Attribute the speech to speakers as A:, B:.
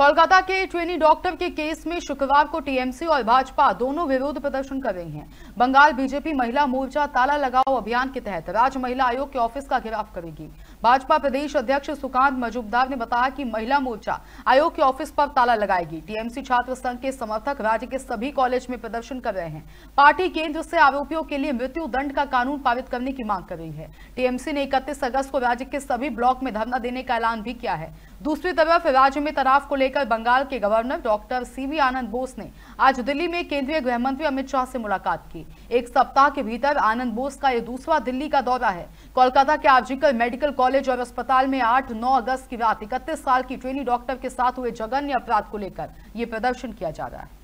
A: कोलकाता के trainee doctor के case में शुक्रवार को टीएमसी और भाजपा दोनों विरोध प्रदर्शन कर रही हैं। बंगाल बीजेपी महिला मोर्चा ताला लगाओ अभियान के तहत राज्य महिला आयोग के ऑफिस का घेराव करेगी भाजपा प्रदेश अध्यक्ष सुकांत मजूमदार ने बताया कि महिला मोर्चा आयोग के ऑफिस पर ताला लगाएगी टीएमसी छात्र संघ के समर्थक राज्य के सभी कॉलेज में प्रदर्शन कर रहे हैं पार्टी केंद्र से आरोपियों के लिए मृत्यु दंड का कानून पारित करने की मांग कर रही है टीएमसी ने इकतीस अगस्त को राज्य के सभी ब्लॉक में धरना देने का ऐलान भी किया है दूसरी तरफ राज्य में तनाव को लेकर बंगाल के governor doctor C V Anand Bose ने आज दिल्ली में केंद्रीय गृह मंत्री अमित शाह से मुलाकात की एक सप्ताह के भीतर आनंद बोस का यह दूसरा दिल्ली का दौरा है कोलकाता के आर्जिकल मेडिकल कॉलेज और अस्पताल में 8 9 अगस्त की रात इकतीस साल की ट्रेनी डॉक्टर के साथ हुए जघन्य अपराध को लेकर यह प्रदर्शन किया जा रहा है